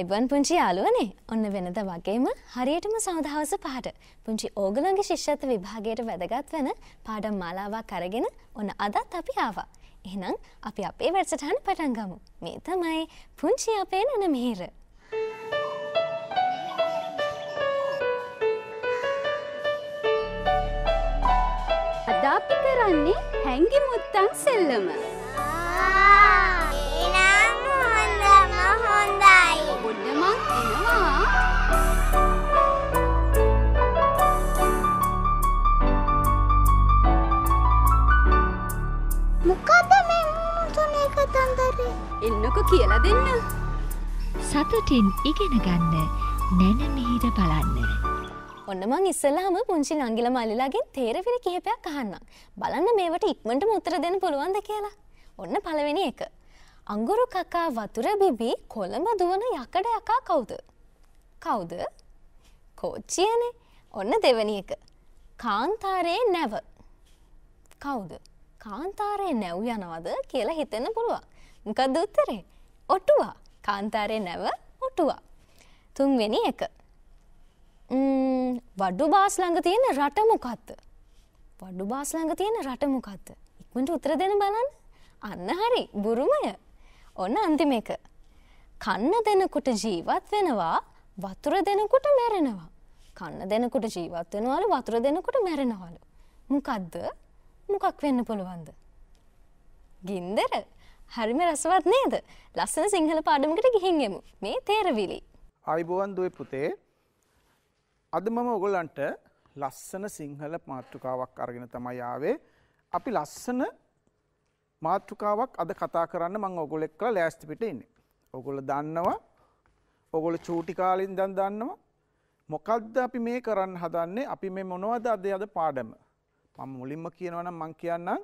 අයිබන් පුංචි යාලුවනේ ඔන්න වෙනද වගේම හරියටම සෞදහවස පහට පුංචි ඕගලන්ගේ ශිෂ්‍යත්ව විභාගයට වැදගත් වෙන පාඩම් මාලාවක් අරගෙන ඔන්න අදත් අපි ආවා. එහෙනම් අපි අපේ වැඩසටහන පටන් ගමු. මේ තමයි පුංචි අපේ නන මිහිර. අද අපි කරන්නේ හැංගි මුත්තන් සෙල්ලම. ආ පොඩ්ඩමක් එනවා. මොකද මේ මුතුනේ කතන්දරේ? එන්නකො කියලා දෙන්න. සතුටින් ඉගෙන ගන්න නැන මිහිර බලන්න. ඔන්න මං ඉස්සෙල්ලාම පුංචි නංගිල මල්ලිලාගෙන් තේරවිලි කිහිපයක් අහන්නම්. බලන්න මේවට ඉක්මනටම උත්තර දෙන්න පුළුවන්ද කියලා. ඔන්න පළවෙනි එක. අඟුරු කකා වතුර බිබි කොළඹ දුවන යකඩ යකා කවුද? කවුද? කෝච්චියනේ. ඔන්න දෙවැනි එක. කාන්තාරයේ නැව. කවුද? කාන්තාරයේ නැව් යනවද කියලා හිතන්න පුළුවන්. මොකද්ද උත්තරේ? ඔටුවා. කාන්තාරයේ නැව ඔටුවා. තුන්වෙනි එක. වඩු බාස් ළඟ තියෙන රට මොකක්ද? වඩු බාස් ළඟ තියෙන රට මොකක්ද? ඉක්මනට උත්තර දෙන්න බලන්න. අන්න හරි. බුරුමය. ඔන්න අන්තිම එක. කන්න දෙනකුට ජීවත් වෙනවා වතුර දෙනකුට මැරෙනවා. කන්න දෙනකුට ජීවත් වෙනවලු වතුර දෙනකුට මැරෙනවලු. මොකක්ද මොකක් වෙන්න පුළුවන්ද. ගින්දර හරිම රසවත් නේද ලස්සන සිංහල පාඩමකට ගිහින්ගෙමු මේ තේරවිලි. අයිබුවන් දුව පුතේ අද මම ඔගොල්ලන්ට ලස්සන සිංහල මාතෘකාවක් අරගෙන තමයි ආවේ අපි ලස්සන මාතෘකාවක් අද කතා කරන්න මං ඔගොල එක්ක ලෑස්ති පිට ඉන්න. ඔගොල දන්නවා ඔගොල චූටි කාලින් දැන් දන්නවා මොකක්ද අපි මේ කරන්න හදන්නේ අපි මේ මොනවද අද අද පාඩම. මම මුලින්ම කියනවනම් මං කියන්නම්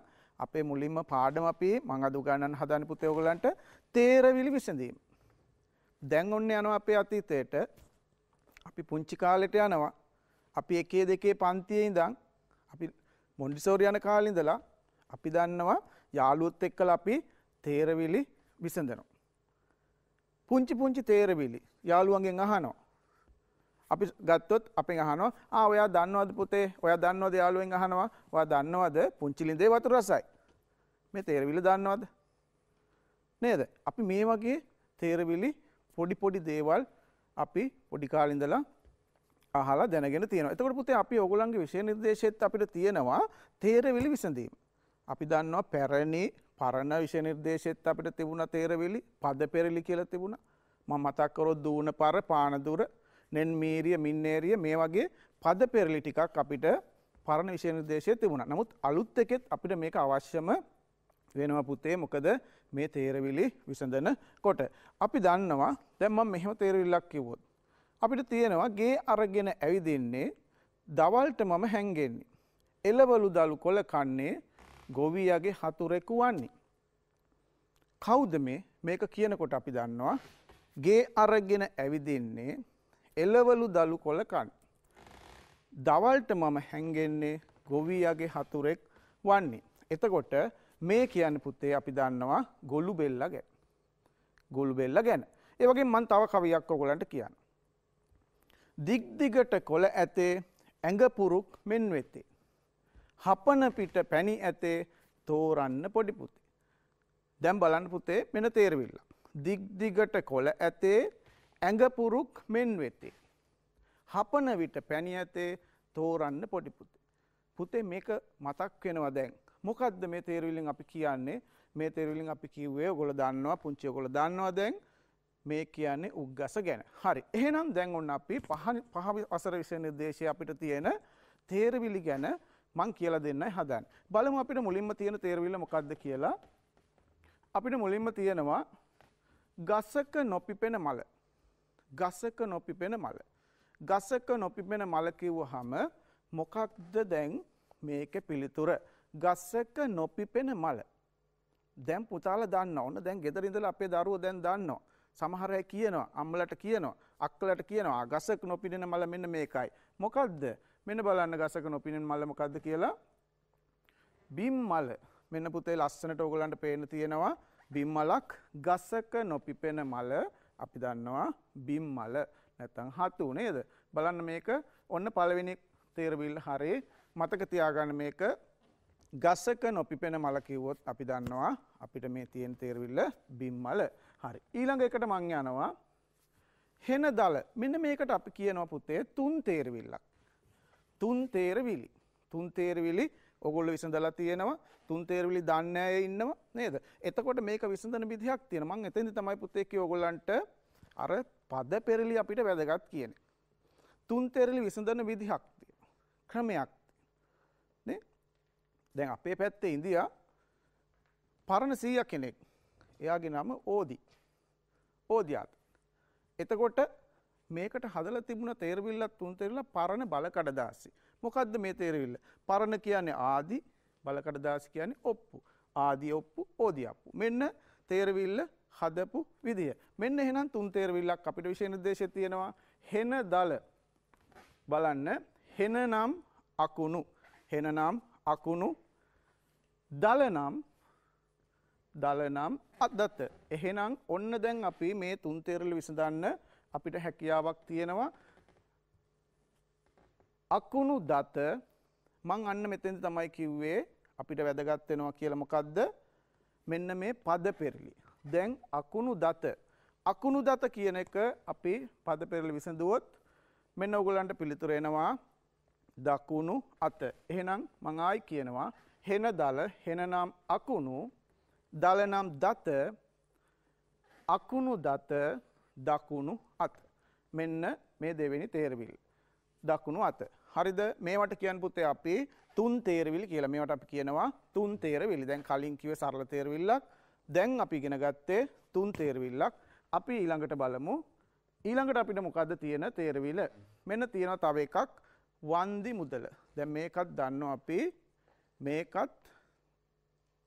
අපේ මුලින්ම පාඩම අපි මං අද උගන්නන්න හදන පුතේ ඔයගලන්ට තේරවිලි විසඳීම. දැන් ඔන්න යනවා අපේ අතීතයට අපි පුංචි කාලෙට යනවා අපි එකේ දෙකේ පන්තියේ ඉඳන් අපි මොන්ඩිසෝරි යන කාලේ ඉඳලා අපි දන්නවා යාළුවොත් එක්කල අපි තේරවිලි විසඳනවා. පුංචි පුංචි තේරවිලි යාළුවන්ගෙන් අහනවා. අපි ගත්තොත් අපෙන් අහනවා ආ ඔයා දන්නවද පුතේ ඔයා දන්නවද යාළුවෙන් අහනවා ඔයා දන්නවද පුංචි ලිඳේ වතුර රසයි. මේ තේරවිලි දන්නවද? නේද? අපි මේ වගේ තේරවිලි පොඩි පොඩි දේවල් අපි පොඩි කාලේ ඉඳලා අහලා දැනගෙන තියෙනවා. එතකොට පුතේ අපි ඕගොල්ලන්ගේ විෂය නිර්දේශයේත් අපිට තියෙනවා තේරවිලි විසඳීම. අපි දන්නවා පැරණි පරණ විෂ නිර්දේශෙත් අපිට තිබුණ තේරවිලි පද පෙරලි කියලා තිබුණ මම මතක්කරොත් දූන පර පානදුර නෙන් මීරිය මින්නේරිය මේ වගේ පද පෙරලි ටිකක් අපිට පරණ විෂය නිර්දේශය තිබුණා. නමුත් අලුත් එකෙත් අපිට මේක අවශ්‍යම වෙනවා පුතේ මොකද මේ තේරවිලි විසඳන කොට. අපි දන්නවා දැන් මම මෙහෙම තේරවිල්ලක් කිව්වොත් අපිට තියෙනවා ගේ අරගෙන ඇවිදින්නේ දවල්ට මම හැංගෙන්නේ. එළවලු දලු කොළ කන්නේ ගොවියගේ හතුරෙකු වන්නේ. කෞද මේ මේක කියනකොට අපි දන්නවා ගේ අරගෙන ඇවිදින්නේ එලවලු දළු කොලකන්. දවල්ට මම හැන්ගෙන්නේ ගොවියගේ හතුරෙක් වන්නේ. එතකොට මේ කියන්න පුත්තේ අපි දන්නවා ගොලු බෙල්ල ගැ. ගොලු බෙල්ල ගැන. ඒවගේ මන් තව කවියක් ඔගොලන්ට කියන්න. දිග්දිගට කොළ ඇතේ ඇඟපුරුක් මෙන් වෙත්තේ. හපන පිට පැණි ඇතේ තෝරන්න පොඩි පුතේ. දැම් බලන්න පුතේ මෙන තේරවිල්ල. දිග්දිගට කොළ ඇතේ ඇඟපුරුක් මෙන් වෙතේ. හපන විට පැණි ඇතේ තෝරන්න පොඩි පුතේ. පුතේ මේක මතක් වෙනවා දැන්. මොකක්ද මේ තේරවිලින් අපි කියන්නේ මේ තේරවිලින් අපි කිව්වේ ඔගොල දන්නවා පුංචි ඔගොල දන්නවා දැන් මේ කියන්නේ උග්ගස ගැන. හරි. එහෙනම් දැන් ඔන්න අපි පහ පහ වසර විෂය නිර්දේශය අපිට තියෙන තේරවිලි ගැන මං කියලා දෙන්නයි හදන්. බලමු අපිට මුලින්ම තියෙන තේරවිල්ල මොකක්ද කියලා. අපිට මුලින්ම තියෙනවා ගසක නොපිපෙන මල. ගසක නොපිපෙන මල. ගසක නොපිපෙන මල කිව්වහම මොකක්ද දැන් මේකේ පිළිතුර? ගසක නොපිපෙන මල. දැන් පුතාලා දන්න ඕන දැන් ගෙදර ඉඳලා අපේ දරුවෝ දැන් දන්නවා. සමහර අය කියනවා අම්මලට කියනවා අක්කලට කියනවා ගසක් නොපිනෙන මල මෙන්න මේකයි. මොකද්ද? මෙන්න බලන්න ගසක නොපිනෙන් මල්ල මොකද්ද කියලා බිම් මල මෙන්න පුතේ ලස්සනට ඔයගලන්ට පේන්න තියෙනවා බිම් මලක් ගසක නොපිපෙන මල අපි දන්නවා බිම් මල නැත්නම් හතු නේද බලන්න මේක ඔන්න පළවෙනි තේරවිල්ල හරේ මතක තියාගන්න මේක ගසක නොපිපෙන මල කිව්වොත් අපි දන්නවා අපිට මේ තියෙන තේරවිල්ල බිම් මල. හරි. ඊළඟ එකට මං යනවා හෙන දල. මෙන්න මේකට අපි කියනවා පුතේ තුන් තේරවිල්ලක්. තුන් තේරවිලි. තුන් තේරවිලි ඔගොල්ල විසඳලා තියෙනවා තුන් තේරවිලි දන්න අය ඉන්නවා නේද? එතකොට මේක විසඳන විදිහක් තියෙනවා. මම එතෙන්දි තමයි පුතේ කිව්ව ඔයගොල්ලන්ට අර පද පෙරලි අපිට වැදගත් කියන්නේ. තුන් තේරවිලි විසඳන විදිහක් තියෙනවා. ක්‍රමයක් නේ? දැන් අපේ පැත්තේ ඉන්දියා පරණ සීයා කෙනෙක්. එයාගේ නම ඕදි. ඕදියාත්. එතකොට මේකට හදලා තිබුණ තේරවිල්ලත් තුන් තේරවිල්ල පරණ බලකඩදාසි. මොකද්ද මේ තේරවිල්ල? පරණ කියන්නේ ආදි බලකඩදාසි කියන්නේ ඔප්පු. ආදි ඔප්පු ඕදි අප්පු. මෙන්න තේරවිල්ල හදපු විදිය. මෙන්න එහෙනම් තුන් තේරවිල්ලක් අපිට විශේෂ නිර්දේශය තියෙනවා. හෙන දල බලන්න හෙන නම් අකුණු හෙන නම් අකුණු දල නම් දල නම් අදත. එහෙනම් ඔන්න දැන් අපි මේ තුන් තේරවිල්ල විසඳන්න අපිට හැකියාවක් තියෙනවා අකුණු දත මං අන්න මෙතෙන්ද තමයි කිව්වේ අපිට වැදගත් වෙනවා කියලා මොකද්ද මෙන්න මේ පද පෙරලි. දැන් අකුණු දත අකුණු දත කියන එක අපි පද පෙරලි විසඳුවොත් මෙන්න ඔයගලන්ට පිළිතුර එනවා දකුණු අත. එහෙනම් මං ආයි කියනවා හෙන දල හෙන නම් අකුණු දල නම් දත අකුණු දත දකුණු අත. මෙන්න මේ දෙවෙනි තේරවිල්. දකුණු අත. හරිද මේවට කියන් පුතේ අපි තුන් තේරවිල් කියලා මේවට අපි කියනවා තුන් තේරවිලි. දැන් කලින් කිව්වේ සරල තේරවිල්ලක්. දැන් අපි ඉගෙන ගත්තේ තුන් තේරවිල්ලක්. අපි ඊළඟට බලමු ඊළඟට අපිට මොකද්ද තියෙන තේරවිල? මෙන්න තියෙනවා තව එකක් වන්දි මුදල. දැන් මේකත් දන්නවා අපි මේකත්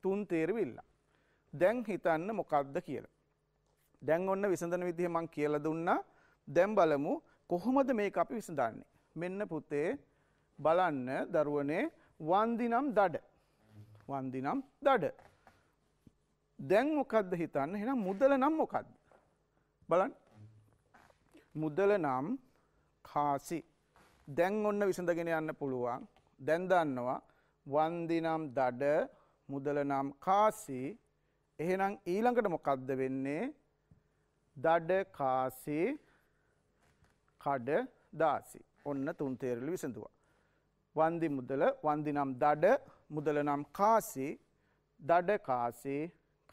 තුන් තේරවිල්ල. දැන් හිතන්න මොකක්ද කියලා. දැන් ඔන්න විසඳන විදිහ මං කියලා දුන්නා. දැන් බලමු කොහොමද මේක අපි විසඳන්නේ. මෙන්න පුතේ බලන්න දරුවනේ වන්දිනම් දඩ. වන්දිනම් දඩ. දැන් මොකද්ද හිතන්න? එහෙනම් මුදල නම් මොකද්ද? බලන්න. මුදල නම් කාසි. දැන් ඔන්න විසඳගෙන යන්න පුළුවන්. දැන් දන්නවා වන්දිනම් දඩ මුදල නම් කාසි. එහෙනම් ඊළඟට මොකද්ද වෙන්නේ? දඩ කාසේ කඩ දාසි. ඔන්න තුන් තේරළු විසඳුවා. වන්දි මුදල වන්දි නම් දඩ මුදල නම් කාසේ දඩ කාසේ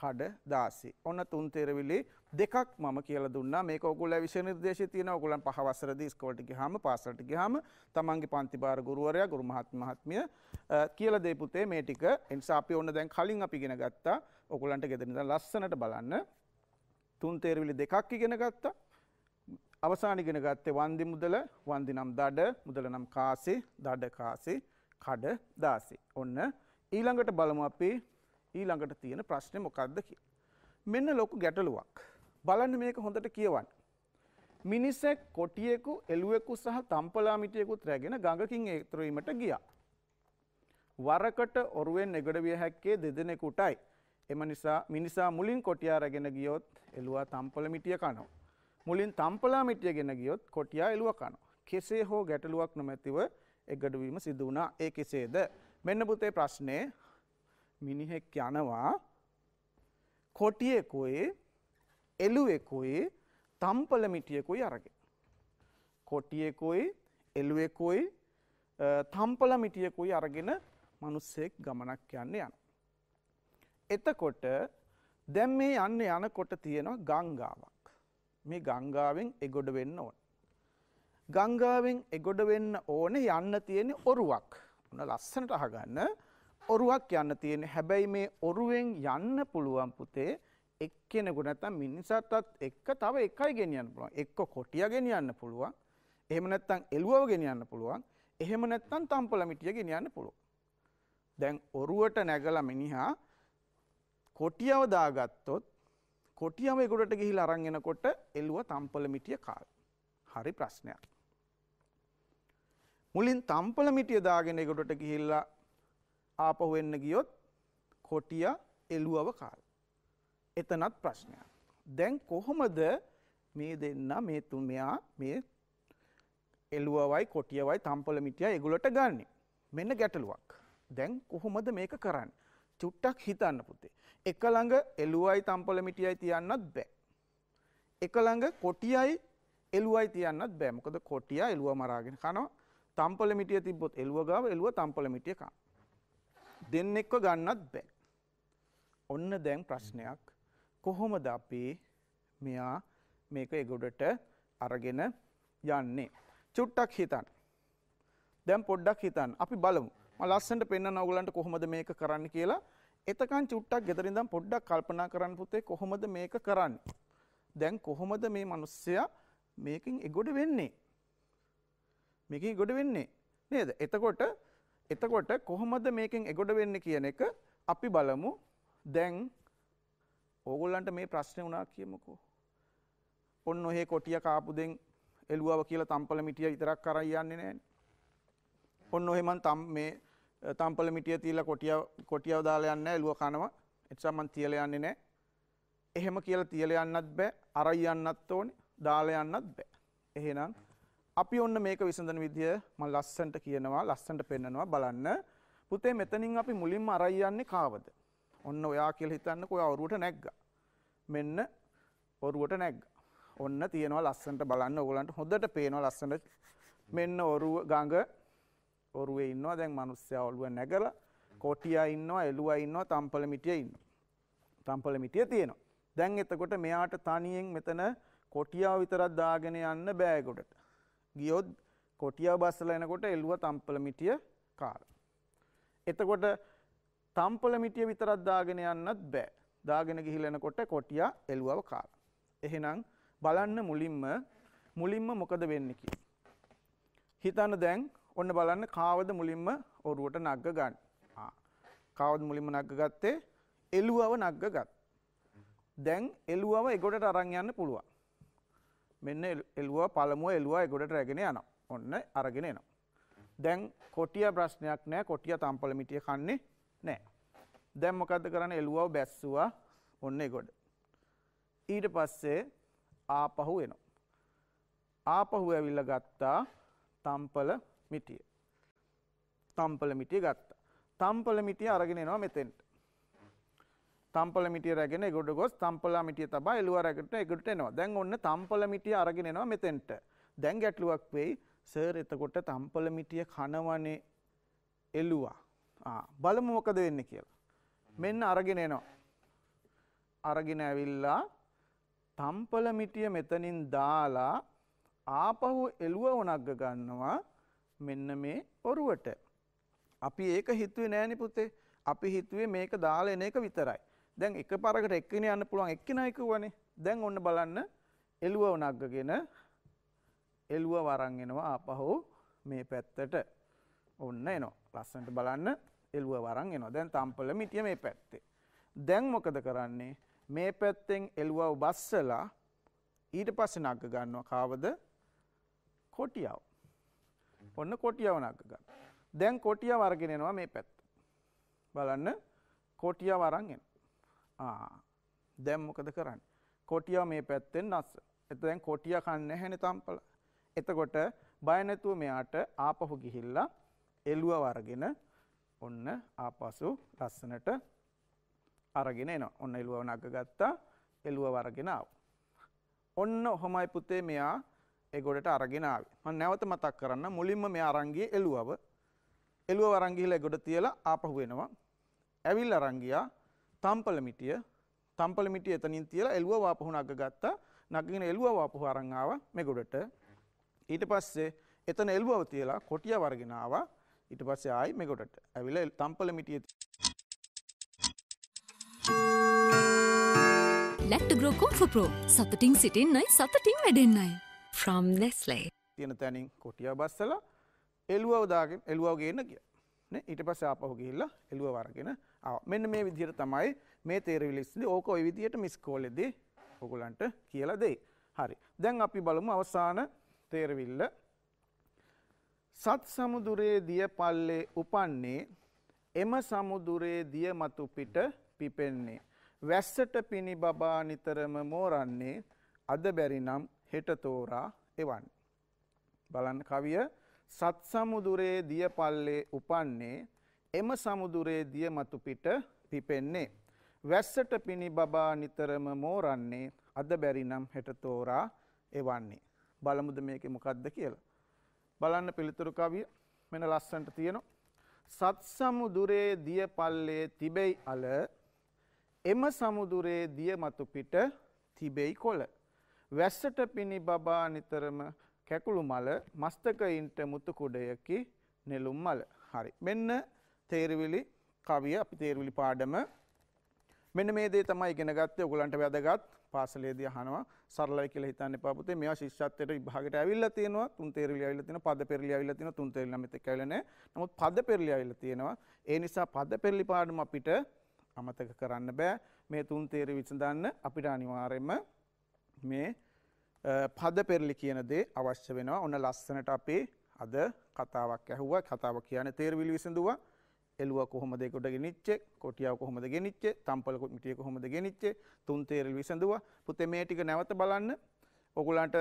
කඩ දාසේ. ඔන්න තුන් තේරවිලි දෙකක් මම කියලා දුන්නා මේක ඔගොල්ලෝ විෂය නිර්දේශය තියෙන ඔයගොල්ලන් පහ වසරදී ඉස්කෝලට ගියාම පාසලට ගියාම තමන්ගේ පන්ති භාර ගුරුවරයා ගුරු මහත්මිය කියලා දෙයි පුතේ මේ ටික. ඒ නිසා අපි ඔන්න දැන් කලින් අපි ඉගෙන ගත්තා. ඔයගොල්ලන්ට ගෙදර ඉඳන් ලස්සනට බලන්න. තුන් තේරවිලි දෙකක් ඉගෙන ගත්තා. අවසාන ඉගෙන ගත්තේ වන්දි මුදල, වන්දි නම් දඩ, මුදල නම් කාසි, දඩ කාසි, කඩ දාසි. ඔන්න ඊළඟට බලමු අපි ඊළඟට තියෙන ප්‍රශ්නේ මොකක්ද කියලා. මෙන්න ලොකු ගැටලුවක්. බලන්න මේක හොඳට කියවන්න. මිනිසෙක් කොටියෙකු එළුවෙකු සහ තම්පලා මිටියෙකුත් රැගෙන ගඟකින් ඒතුරු වීමට ගියා. වරකට ඔරුවෙන් එගඩ විය හැක්කේ දෙදෙනෙකුටයි. එම නිසා මිනිසා මුලින් කොටියා රැගෙන ගියොත් එළුවා තම්පල මිටිය කනවා. මුලින් තම්පලා මිටිය ගෙන ගියොත් කොටියා එළුව කනවා. කෙසේ හෝ ගැටලුවක් නොමැතිව එගඩුවීම සිදු වුණා. ඒ කෙසේද? මෙන්න පුතේ ප්‍රශ්නේ මිනිහෙක් යනවා කොටියෙකුයි එළුවෙකුයි තම්පල මිටියෙකුයි අරගෙන. කොටියෙකුයි එළුවෙකුයි තම්පල මිටියෙකුයි අරගෙන මිනිස්සෙක් ගමනක් යන්න යනවා. එතකොට දැන් මේ යන්න යනකොට තියෙනවා ගංගාවක්. මේ ගංගාවෙන් එගොඩ වෙන්න ඕන. ගංගාවෙන් එගොඩ වෙන්න ඕනේ යන්න තියෙන ඔරුවක්. උන ලස්සනට අහගන්න. ඔරුවක් යන්න තියෙන. හැබැයි මේ ඔරුවෙන් යන්න පුළුවන් පුතේ එක්කෙනෙකු නැත්තම් මිනිසත්ත් එක්ක තව එකයි ගෙනියන්න පුළුවන්. එක්ක කොටිය ගෙනියන්න පුළුවන්. එහෙම නැත්තම් එළුවව ගෙනියන්න පුළුවන්. එහෙම නැත්තම් තම්පල මිටිය ගෙනියන්න පුළුවන්. දැන් ඔරුවට නැගලා මිනිහා කොටියව දාගත්තොත් කොටියම එගොඩට ගිහිල් අරන් එනකොට එළුව තම්පල මිටිය කාවි. හරි ප්‍රශ්නයක්. මුලින් තම්පල මිටිය දාගෙන එගොඩට ගිහිල්ලා ආපහු එන්න ගියොත් කොටිය එළුවව කාවි. එතනත් ප්‍රශ්නයක්. දැන් කොහොමද මේ දෙන්න මේ තුමයා මේ එළුවවයි කොටියවයි තම්පල මිටිය ඒගොල්ලට ගන්නෙ. මෙන්න ගැටලුවක්. දැන් කොහොමද මේක කරන්නේ? චුට්ටක් හිතන්න පුතේ. එක ළඟ එළුවයි තම්පොළ මිටියයි තියන්නත් බෑ. එක ළඟ කොටියයි එළුවයි තියන්නත් බෑ. මොකද කොටියා එළුව මරාගෙන කනවා. තම්පොළ මිටිය තිබ්බොත් එළුව ගාව එළුව තම්පොළ මිටිය කන. දෙන්නෙක්ව ගන්නත් බෑ. ඔන්න දැන් ප්‍රශ්නයක් කොහොමද අපි මෙයා මේක එගොඩට අරගෙන යන්නේ. චුට්ටක් හිතන්. දැම් පොඩ්ඩක් හිතන් අපි බලමු. මම ලස්සනට පෙන්වන්න ඕගලන්ට කොහොමද මේක කරන්න කියලා. එතකන් චුට්ටක් ගෙදරින්දම් පොඩ්ඩක් කල්පනා කරන්න පුතේ කොහොමද මේක කරන්නේ? දැන් කොහොමද මේ මිනිස්සයා මේකෙන් එගොඩ වෙන්නේ? මේකෙන් ගොඩ වෙන්නේ නේද? එතකොට එතකොට කොහොමද මේකෙන් එගොඩ වෙන්නේ කියන එක අපි බලමු. දැන් ඕගොල්ලන්ට මේ ප්‍රශ්නේ වුණා කියමුකෝ. ඔන්න ඔහේ කොටිය කාපු දෙන් එළුවව කියලා තම්පල මිටිය විතරක් කරන් යන්නේ නැහැ. ඔන්න ඔහේ මං තම් මේ තම්පල මිටිය තියලා කොටිය කොටියව දාලා යන්නේ නැහැ එළුව කනවා. ඒ නිසා මං තියලා යන්නේ නැහැ. එහෙම කියලා තියලා යන්නත් බෑ, අරයි යන්නත් ඕනේ, දාලා යන්නත් බෑ. එහෙනම් අපි ඔන්න මේක විසඳන විදිය මම ලස්සන්ට කියනවා, ලස්සන්ට පෙන්නනවා බලන්න. පුතේ මෙතනින් අපි මුලින්ම අරයි යන්නේ කාවද? ඔන්න ඔයා කියලා හිතන්නකෝ ඔයා ඔරුවට නැග්ගා. මෙන්න ඔරුවට නැග්ගා. ඔන්න තියෙනවා ලස්සන්ට බලන්න ඕගලන්ට හොඳට පේනවා ලස්සනට මෙන්න ඔරුව ගඟ ඔරුවේ ඉන්නවා දැන් මනුස්සයා ඔළුව නැගලා කොටියා ඉන්නවා එළුවා ඉන්නවා තම්පල මිටිය ඉන්නවා තම්පල මිටිය තියෙනවා දැන් එතකොට මෙයාට තනියෙන් මෙතන කොටියා විතරක් දාගෙන යන්න බෑ ගොඩට ගියොත් කොටියා බස්සලා එනකොට එළුවා තම්පල මිටිය කාලා එතකොට තම්පල මිටිය විතරක් දාගෙන යන්නත් බෑ දාගෙන ගිහිල්ලා එනකොට කොටියා එළුවව කාලා එහෙනම් බලන්න මුලින්ම මුලින්ම මොකද වෙන්නේ කියලා හිතන්න දැන් ඔන්න බලන්න කාවද මුලින්ම ඔරුවට නග්ග ගන්න. කාවද මුලින්ම නග්ග ගත්තේ එළුවව නග්ග ගත්. දැන් එළුවව එගොඩට අරන් යන්න පුළුවන්. මෙන්න එළුව පළමුව එළුව එගොඩට රැගෙන යනවා. ඔන්න අරගෙන එනවා. දැන් කොටිය ප්‍රශ්නයක් නෑ කොටිය තම්පල මිටිය කන්නේ නෑ. දැන් මොකද්ද කරන්නේ එළුවව බැස්සුවා ඔන්න එගොඩ. ඊට පස්සේ ආපහු එනවා. ආපහු ඇවිල්ලා ගත්තා තම්පල මිටිය. තම්පල මිටිය ගත්තා. තම්පල මිටිය අරගෙන එනවා මෙතෙන්ට. තම්පල මිටිය රැගෙන ගොඩ ගොස් තම්පලා මිටිය තබා එළුවා රැකට එකට එනවා. දැන් ඔන්න තම්පල මිටිය අරගෙන එනවා මෙතෙන්ට. දැන් ගැටලුවක් වෙයි. සර් එතකොට තම්පල මිටිය කනවනේ එළුවා. ආ බලමු මොකද වෙන්නේ කියලා. මෙන්න අරගෙන එනවා. අරගෙන ඇවිල්ලා තම්පල මිටිය මෙතනින් දාලා ආපහු එළුව වුණක්ග ගන්නවා මෙන්න මේ ඔරුවට. අපි ඒක හිතුවේ නෑනි පුතේ. අපි හිතුවේ මේක දාලා එන එක විතරයි. දැන් එක පාරකට එක්කිනේ යන්න පුළුවන් එක්කිනයි කිව්වනේ. දැන් ඔන්න බලන්න එළුව උනග්ගගෙන එළුව වරන් එනවා ආපහු මේ පැත්තට. ඔන්න එනවා. ලස්සනට බලන්න එළුව වරන් එනවා. දැන් තම්පල මිටිය මේ පැත්තේ. දැන් මොකද කරන්නේ? මේ පැත්තෙන් එළුවව බස්සලා ඊට පස්සේ නග්ග ගන්නවා කාවද? කොටියව. ඔන්න කොටියව නග ගන්න. දැන් කොටිය වර්ගෙන එනවා මේ පැත්ත. බලන්න කොටිය වරන් එන. ආ. දැන් මොකද කරන්නේ? කොටිය මේ පැත්තෙන් නැස්ස. එතෙන් කොටිය කන්නේ නැහැනේ තම්පල. එතකොට බය නැතුව මෙයාට ආපහු ගිහිල්ලා එළුව වර්ගෙන ඔන්න ආපසු ලස්සනට අරගෙන එනවා. ඔන්න එළුව නග ගත්තා. එළුව වර්ගෙන ආව. ඔන්න ඔහොමයි පුතේ මෙයා ඒ ගොඩට අරගෙන ආවේ. මම නැවත මතක් කරන්න මුලින්ම මෙයා අරන් ගියේ එළුවව. එළුව අරන් ගිහලා ගොඩ තියලා ආපහු එනවා. ඇවිල්ලා අරන් ගියා තම්පල මිටිය. තම්පල මිටිය එතනින් තියලා එළුව වාපහු නග ගත්තා. නගගෙන එළුව වාපහු අරන් ආවා මේ ගොඩට. ඊට පස්සේ එතන එළුවව තියලා කොටිය වර්ගෙන ආවා. ඊට පස්සේ ආයි මේ ගොඩට. ඇවිල්ලා තම්පල මිටිය ලැක්ටග්‍රෝ කොම්ෆෝ ප්‍රෝ සතටින් සිටින්නයි සතටින් වැඩෙන්න්නයි. from Nestle. තියෙන තැනින් කොටිය බස්සලා එළුවව දාගෙන එළුවව ගේන්න ගියා. නේ ඊට පස්සේ ආපහු ගිහිල්ලා එළුව වරගෙන ආවා. මෙන්න මේ විදිහට තමයි මේ තේරවිලි ඉස්සෙදි ඕක ওই විදිහට මිස් කෝලෙදී ඔයගලන්ට කියලා දෙයි. හරි. දැන් අපි බලමු අවසාන තේරවිල්ල. සත් සමුදුරේ දිය පල්ලේ උපන්නේ එම සමුදුරේ දිය මතු පිට පිපෙන්නේ. වැස්සට පිණි බබා නිතරම මෝරන්නේ අද බැරි නම් හෙට තෝරා එවන්. බලන්න කවිය සත් සමුදුරේ දිය පල්ලේ උපන්නේ එම සමුදුරේ දිය මතු පිට පිපෙන්නේ. වැස්සට පිණි බබා නිතරම මෝරන්නේ අද බැරිනම් හෙට තෝරා එවන්නේ. බලමුද මේකේ මොකද්ද කියලා. බලන්න පිළිතුරු කවිය මෙන්න ලස්සනට තියෙනවා. සත් සමුදුරේ දිය පල්ලේ තිබෙයි අල එම සමුදුරේ දිය මතු පිට තිබෙයි කොළ. වැස්සට පිණි බබා නිතරම කැකුළු මල මස්තකයින්ට මුතු කුඩයකි නෙළුම් මල. හරි. මෙන්න තේරවිලි කවිය අපි තේරවිලි පාඩම මෙන්න මේ දේ තමයි ඉගෙන ගත්තේ ඔයගලන්ට වැදගත් පාසලේදී අහනවා සරලයි කියලා හිතන්න එපා පුතේ මේවා ශිෂ්‍යත්වයට විභාගයට ඇවිල්ලා තියෙනවා තුන් තේරිලි ඇවිල්ලා තියෙනවා පද පෙරලි ඇවිල්ලා තියෙනවා තුන් තේරිලි නම් එතෙක් ඇවිල්ලා නැහැ නමුත් පද පෙරලි ඇවිල්ලා තියෙනවා ඒ නිසා පද පෙරලි පාඩම අපිට අමතක කරන්න බෑ මේ තුන් තේරි විසඳන්න අපිට අනිවාර්යයෙන්ම මේ පද පෙරලි කියන දේ අවශ්‍ය වෙනවා ඔන්න ලස්සනට අපේ අද කතාවක් ඇහුවා කතාව කියන තේරවිලි විසඳුව එළුව කොහොමද කොට ගෙනිච්චේ කොටියාව කොහොමද ගෙනිච්චේ තම්පල මිටිය කොහොමද ගෙනිච්චේ තුන් තේරවිලි විසඳුව පුතේ මේ ටික නැවත බලන්න ඔගලන්ට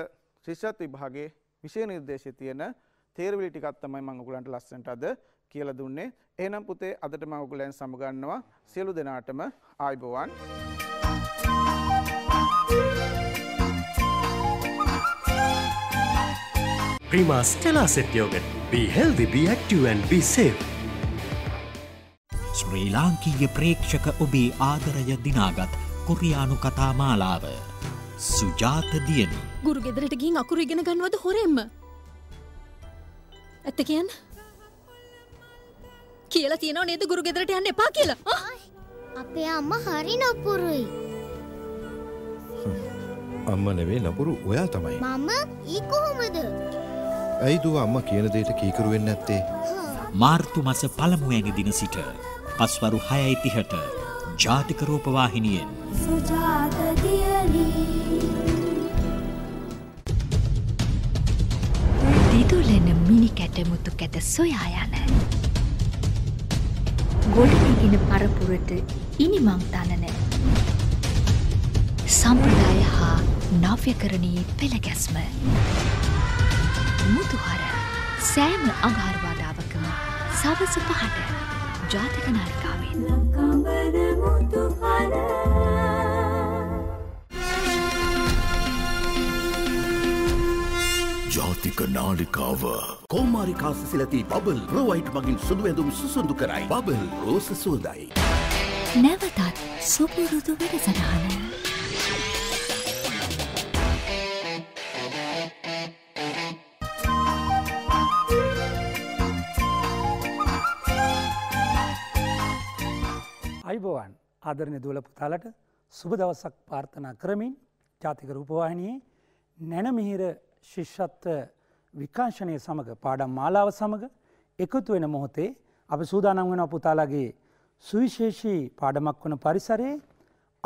ශිෂ්‍යත් විභාගයේ විෂය නිර්දේශයේ තියෙන තේරවිලි ටිකක් තමයි මම ඔයගලන්ට ලස්සනට අද කියලා දුන්නේ එහෙනම් පුතේ අදට මම ඔයගලයන් සමගන්නවා සියලු දෙනාටම ආයුබෝවන් Prima Stella Set Yogurt. Be healthy, be active and be safe. ශ්‍රී ලාංකීය ප්‍රේක්ෂක ඔබේ ආදරය දිනාගත් කොරියානු කතා මාලාව. සුජාත දියන. ගුරු ගෙදරට ගින් අකුරු ඉගෙන ගන්නවද හොරෙම්ම. ඇත්ත කියන්න. කියලා තියෙනව නේද ගුරු ගෙදරට යන්න එපා කියලා. අපේ අම්මා හරි නපුරුයි. අම්ම නෙවෙයි නපුරු ඔයා තමයි. මම ඊ කොහොමද? ඇයි දුව අම්ම කියන දෙයට කීකරුවෙන් නැත්තේ. මාර්තු මස පළමුුවැනි දින සිට පස්වරු හයයිතිහට ජාතිකරූපවාහිනියෙන් දිදුලෙන මිනි කැටමුතු කැත සොයායන ගොඩනගෙන පරපුරට ඉනිමංතනන සම්ප්‍රදාය හා නව්‍යකරණී පෙළගැස්ම. මුතුහර සෑම අගහරවාදාවකම සවස පහට ජාතික නාලිකාවෙන් ජාතික නාලිකාව කෝමාරිකා සිලති බබල් ප්‍රවයිට් මගින් සුදු ඇඳුම් සුසුඳු කරයි බබල් රෝස සුවදයි නැවතත් සුපුරුදු වැඩසටහන ආදරණය දුවල පුතාලට සුබ දවසක් පාර්ථනා කරමින් ජාතික රූපවාහිනයේ නැනමිහිර ශිෂ්ෂත්ව විකාශනය සමඟ පාඩම් මාලාව සමඟ එකතු වෙන මොහොතේ අප සූදානම් වෙන පුතාලගේ සුවිශේෂී පාඩමක් වන පරිසරයේ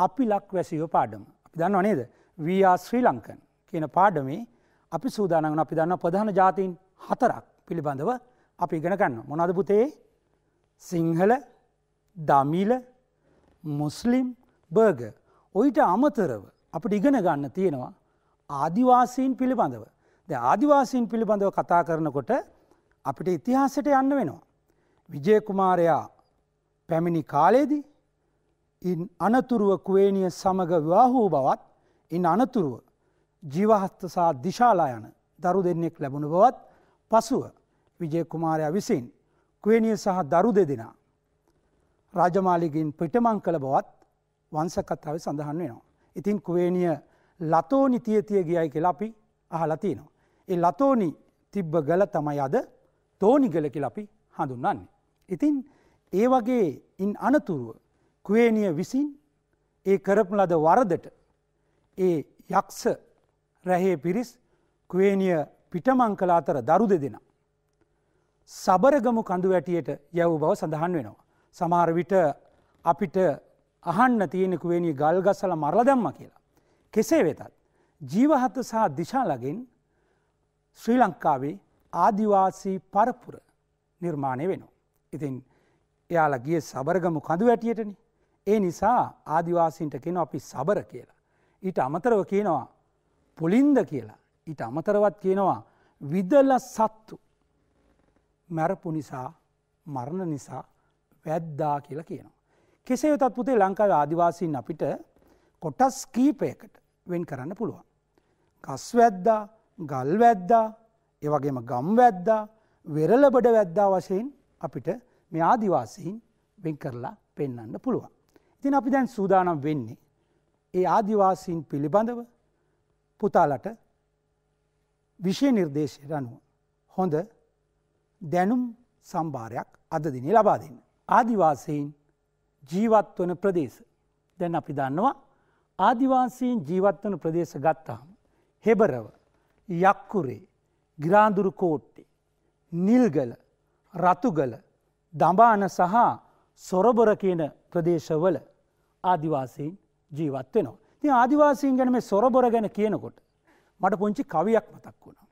අපි ලක් වැසියෝ පාඩම. අපි දන්න නේද වයා ශ්‍රී ලංකන් කියන පාඩමේ අපි සූදානගන අපි දන්න ප්‍රධාන ජාතින් හතරක් පිළිබඳව අපි ඉගෙනගන්න මොනද පුතේ සිංහල දමීල මුස්ලිම් බර්ග ඔයිට අමතරව අපට ඉගෙන ගන්න තියෙනවා ආදිවාසීන් පිළිබඳව. ද ආදිවාසීන් පිළිබඳව කතා කරනකොට අපිට ඉතිහාසට යන්න වෙනවා. විජයකුමාරයා පැමිණි කාලයේදී ඉන් අනතුරුව කුවේනිය සමඟ විවාහූ බවත් ඉන් අනතුරුව ජීවහත්ත සහ දිශාලා යන දරු දෙන්නෙක් ලැබුණ බවත් පසුව විජයකුමාරයා විසින් කුවේනිය සහ දරු දෙදිනා රාජමාලිගින් පිටමං කළ බවත් වංසකත්තාව සඳහන් වෙනවා. ඉතින් කුවේනිය ලතෝනි තියතිය ගියයි කියලා අපි අහලා තියෙනවා. ඒ ලතෝනි තිබ්බ ගල තමයි අද තෝනි ගල කියලා අපි හඳුන්වන්නේ. ඉතින් ඒ වගේ ඉන් අනතුරුව කුවේනිය විසින් ඒ කරපු ලද වරදට ඒ යක්ෂ රැහේ පිරිස් කුවේනිය පිටමං කළ අතර දරු දෙදෙන. සබරගමු කඳු වැටියට යැව් බව සඳහන් වෙනවා. සමාරවිට අපිට අහන්න තියෙනෙකුවනි ගල්ගසල මරල දැම්ම කියලා. කෙසේ වෙතත්. ජීවහත සහ දිශාලගෙන් ශ්‍රී ලංකාවේ ආදිවාසී පරපුර නිර්මාණය වෙනවා. ඉතින් එයාල ගිය සබරගමු කඳු වැටියටන. ඒ නිසා ආදිවාසින්ට කෙන අපි සබර කියලා. ඊට අමතරව කියනවා පොලින්ද කියලා. ඊට අමතරවත් කියනවා විදල සත්තු මැරපු නිසා මරණ නිසා වැද්දා කියලා කියනවා. කෙසේ වෙතත් පුතේ ලංකාව ආදිවාසීන් අපිට කොටස් කීපයකට වෙන් කරන්න පුළුවන්. ගස්වැද්දා ගල්වැද්දා ඒවගේම ගම්වැද්දා වෙරලබඩ වැද්දා වශයෙන් අපිට මේ ආදිවාසීන් වෙන් කරලා පෙන්න්න පුළුවන්. ඉතින් අපි දැන් සූදානම් වෙන්නේ ඒ ආදිවාසීන් පිළිබඳව පුතාලට විෂය නිර්දේශයට අනුව හොඳ දැනුම් සම්භාරයක් අද දිනේ ලබා දෙන්න. ආදිවාසයෙන් ජීවත්වන ප්‍රදේශ දැන් අපි දන්නවා ආදිවාසයෙන් ජීවත්වන ප්‍රදේශ ගත්තාම. හෙබරව යක්කුරේ ගිරාඳුරු කෝට්ටේ නිල්ගල රතුගල දඹාන සහ සොරබොර කියන ප්‍රදේශවල ආදිවාසයෙන් ජීවත් වෙනවා. ති ආදිවාසීන් ගැන මේ සොරබොර ගැන කියනකොට මට පුංචි කවියක් මතක් වුණා.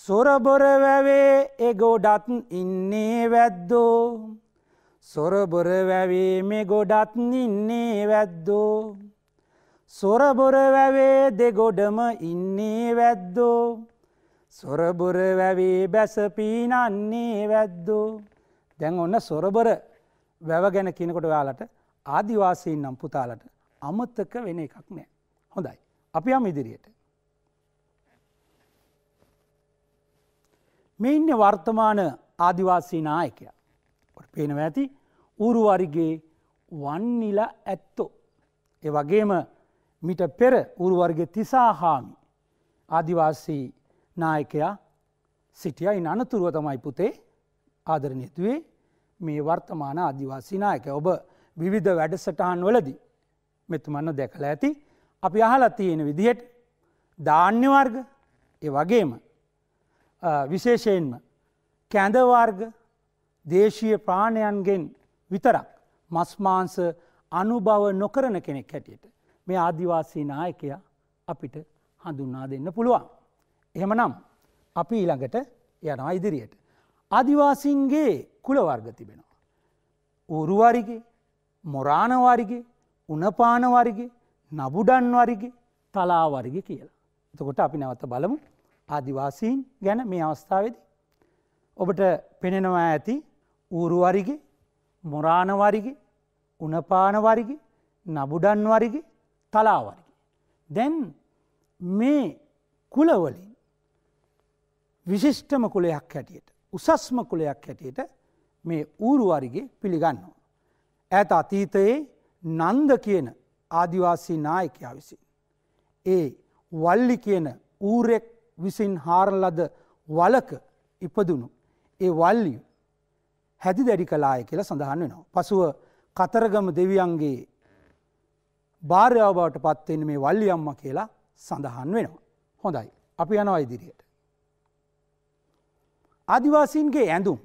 සොරබොර වැවේ එගොඩත් ඉන්නේ වැද්දෝ සොරබොර වැවේ මේ ගොඩත් ඉන්නේ වැද්දෝ සොරබොර වැවේ දෙගොඩම ඉන්නේ වැද්දෝ සොරබොර වැවේ බැසපීනන්නේ වැද්දෝ දැන් ඔන්න සොරබොර වැව ගැන කිනකොට යාලට ආදිවාසීන් නම් පුතාලට අමත්තක වෙන එකක් නෑ හොඳයි අපි අම් ඉදිරියට මේ ඉන්න වර්තමාන ආදිවාසී නායකයා. පේනව ඇති ඌරුවරිගේ වන්නිල ඇත්තෝ. එ වගේම මිට පෙර ඌරුවර්ග තිසාහාමි ආදිවාසී නායකයා සිටියයි අනතුරුව තමයි පුතේ ආදරනයතුවේ මේ වර්තමාන අධිවාසී නායක ඔබ විවිධ වැඩසටහන් වලදී මෙතුමන්න දැකලා ඇති අපි අහලා තියෙන විදිහට ධාන්‍ය වර්ග ඒ වගේම විශේෂයෙන්ම කැඳවර්ග දේශීය ප්‍රාණයන්ගෙන් විතරක් මස්මාංස අනුභව නොකරන කෙනෙක් හැටියට මේ ආදිවාසී නායකයා අපිට හඳුන්නා දෙන්න පුළුවන්. එහෙම නම් අපි ඊළඟට යනවා ඉදිරියට. අදිවාසින්ගේ කුලවර්ග තිබෙනවා. උරුවරිගේ මොරාණවරිගේ උනපානවරිගේ නබුඩන්වරිගේ තලාවරිග කියලා. එතකොට අපි නැවත බලමු ආදිවාසීන් ගැන මේ අවස්ථාවද. ඔබට පෙනෙනවා ඇති ඌරුවරිගේ මොරාණවරිගේ උනපානවරිගේ නබුඩන්වරිගේ තලාවරිගේ. දැන් මේ කුලවලින් විශිෂ්ටම කුලයක් හැටියට උසස්ම කුලයක් හැටියට මේ ඌරුවරිගේ පිළිගන්නවා. ඇත අතීතයේ නන්ද කියන ආදිවාසී නායකයා විසින්. ඒ වල්ලි කියන ඌරෙක් විසින් හාරණ ලද වලක ඉපදුණු ඒ වල්ලිය හැදි දැඩි කලාය කියලා සඳහන් වෙනවා. පසුව කතරගම දෙවියන්ගේ භාර්යාව බවට පත්වෙන්න මේ වල්ලි අම්ම කියලා සඳහන් වෙනවා. හොඳයි අපි යනවා ඉදිරියට. අධිවාසීන්ගේ ඇඳුම්